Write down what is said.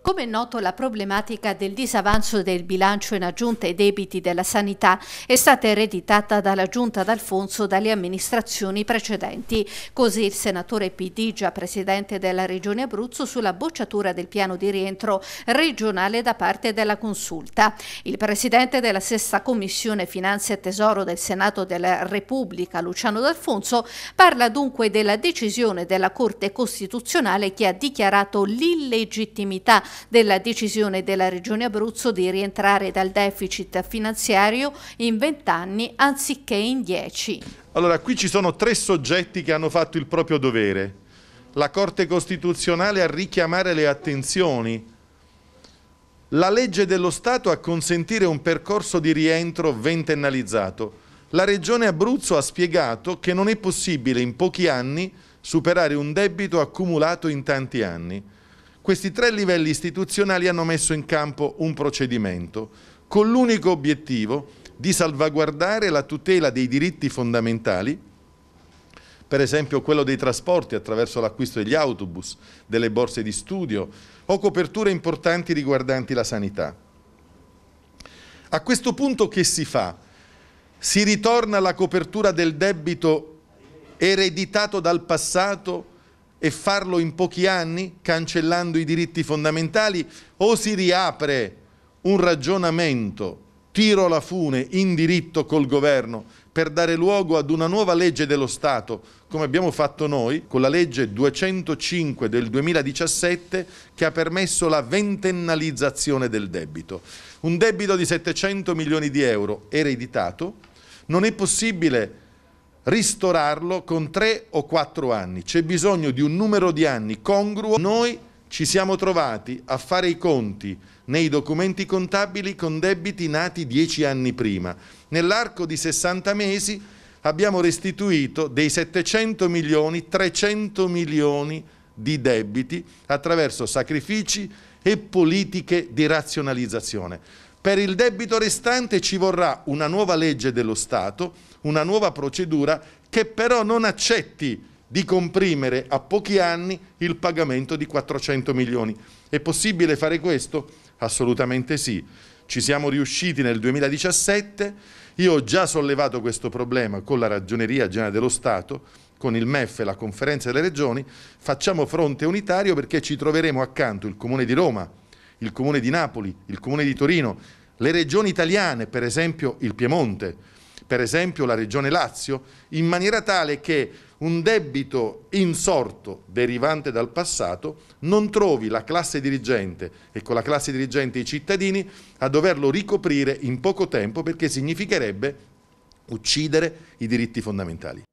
Come è noto la problematica del disavanzo del bilancio in aggiunta ai debiti della sanità è stata ereditata dalla Giunta d'Alfonso dalle amministrazioni precedenti. Così il senatore PD, già presidente della Regione Abruzzo, sulla bocciatura del piano di rientro regionale da parte della Consulta. Il presidente della sesta Commissione Finanze e Tesoro del Senato della Repubblica, Luciano D'Alfonso, parla dunque della decisione della Corte Costituzionale che ha dichiarato l'illegittimità legittimità della decisione della Regione Abruzzo di rientrare dal deficit finanziario in 20 anni anziché in 10. Allora, qui ci sono tre soggetti che hanno fatto il proprio dovere. La Corte Costituzionale a richiamare le attenzioni, la legge dello Stato a consentire un percorso di rientro ventennalizzato. La Regione Abruzzo ha spiegato che non è possibile in pochi anni superare un debito accumulato in tanti anni. Questi tre livelli istituzionali hanno messo in campo un procedimento con l'unico obiettivo di salvaguardare la tutela dei diritti fondamentali, per esempio quello dei trasporti attraverso l'acquisto degli autobus, delle borse di studio o coperture importanti riguardanti la sanità. A questo punto che si fa? Si ritorna alla copertura del debito ereditato dal passato e farlo in pochi anni, cancellando i diritti fondamentali, o si riapre un ragionamento, tiro la fune, in diritto col governo, per dare luogo ad una nuova legge dello Stato, come abbiamo fatto noi con la legge 205 del 2017 che ha permesso la ventennalizzazione del debito. Un debito di 700 milioni di euro ereditato non è possibile ristorarlo con tre o quattro anni. C'è bisogno di un numero di anni congruo. Noi ci siamo trovati a fare i conti nei documenti contabili con debiti nati dieci anni prima. Nell'arco di 60 mesi abbiamo restituito dei 700 milioni, 300 milioni di debiti attraverso sacrifici e politiche di razionalizzazione. Per il debito restante ci vorrà una nuova legge dello Stato, una nuova procedura che però non accetti di comprimere a pochi anni il pagamento di 400 milioni. È possibile fare questo? Assolutamente sì. Ci siamo riusciti nel 2017, io ho già sollevato questo problema con la Ragioneria Generale dello Stato, con il MEF e la Conferenza delle Regioni, facciamo fronte unitario perché ci troveremo accanto il Comune di Roma, il Comune di Napoli, il Comune di Torino, le regioni italiane, per esempio il Piemonte, per esempio la regione Lazio, in maniera tale che un debito insorto derivante dal passato non trovi la classe dirigente e con la classe dirigente i cittadini a doverlo ricoprire in poco tempo perché significherebbe uccidere i diritti fondamentali.